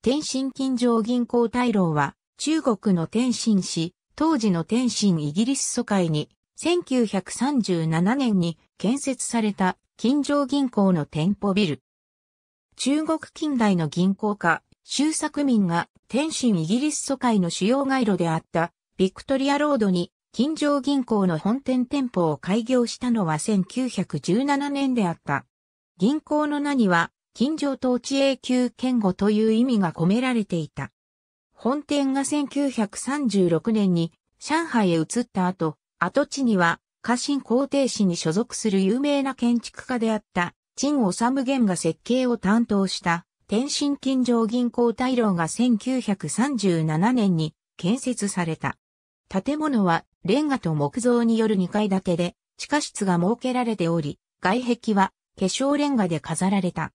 天津近城銀行大老は、中国の天津市、当時の天津イギリス疎開に、1937年に建設された近城銀行の店舗ビル。中国近代の銀行家、周作民が天津イギリス疎開の主要街路であったビクトリアロードに近城銀行の本店店舗を開業したのは1917年であった。銀行の名には金城統治永久堅固という意味が込められていた。本店が1936年に上海へ移った後、跡地には家臣皇帝氏に所属する有名な建築家であった陳治源が設計を担当した天津金城銀行大楼が1937年に建設された。建物はレンガと木造による2階建てで地下室が設けられており、外壁は化粧レンガで飾られた。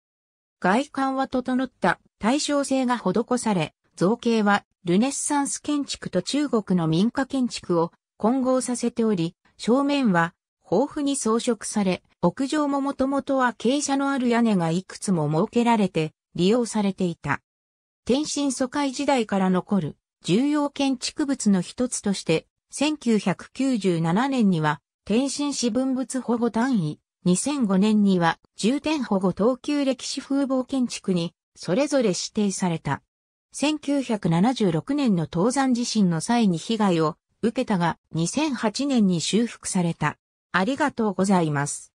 外観は整った対称性が施され、造形はルネッサンス建築と中国の民家建築を混合させており、正面は豊富に装飾され、屋上ももともとは傾斜のある屋根がいくつも設けられて利用されていた。天津疎開時代から残る重要建築物の一つとして、1997年には天津市文物保護単位2005年には重点保護等級歴史風貌建築にそれぞれ指定された。1976年の東山地震の際に被害を受けたが2008年に修復された。ありがとうございます。